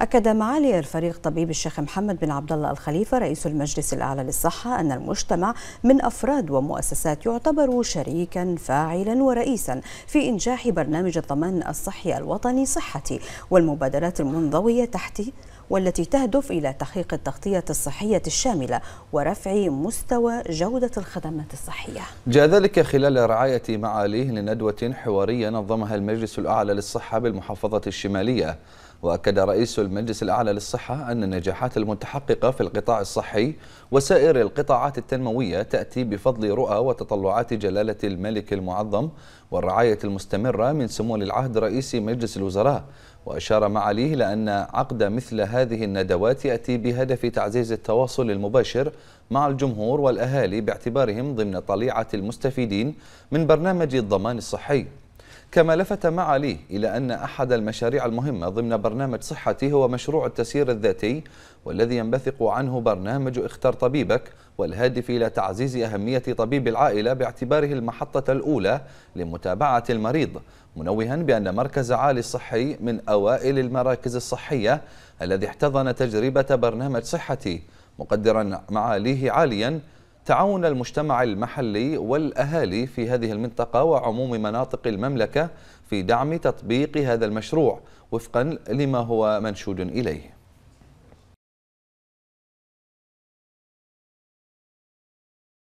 أكد معالي الفريق طبيب الشيخ محمد بن عبد الله الخليفة رئيس المجلس الأعلى للصحة أن المجتمع من أفراد ومؤسسات يعتبر شريكا فاعلا ورئيسا في إنجاح برنامج الضمان الصحي الوطني صحتي والمبادرات المنضوية تحته والتي تهدف إلى تحقيق التغطية الصحية الشاملة ورفع مستوى جودة الخدمات الصحية جاء ذلك خلال رعاية معاليه لندوة حوارية نظمها المجلس الأعلى للصحة بالمحافظة الشمالية وأكد رئيس المجلس الأعلى للصحة أن النجاحات المتحققة في القطاع الصحي وسائر القطاعات التنموية تأتي بفضل رؤى وتطلعات جلالة الملك المعظم والرعاية المستمرة من سمو العهد رئيس مجلس الوزراء وأشار معاليه إلى أن عقد مثل هذه الندوات يأتي بهدف تعزيز التواصل المباشر مع الجمهور والأهالي باعتبارهم ضمن طليعة المستفيدين من برنامج الضمان الصحي كما لفت معاليه إلى أن أحد المشاريع المهمة ضمن برنامج صحتي هو مشروع التسيير الذاتي والذي ينبثق عنه برنامج اختر طبيبك والهادف إلى تعزيز أهمية طبيب العائلة باعتباره المحطة الأولى لمتابعة المريض منوها بأن مركز عالي الصحي من أوائل المراكز الصحية الذي احتضن تجربة برنامج صحتي مقدرا معاليه عاليا تعاون المجتمع المحلي والأهالي في هذه المنطقة وعموم مناطق المملكة في دعم تطبيق هذا المشروع وفقا لما هو منشود إليه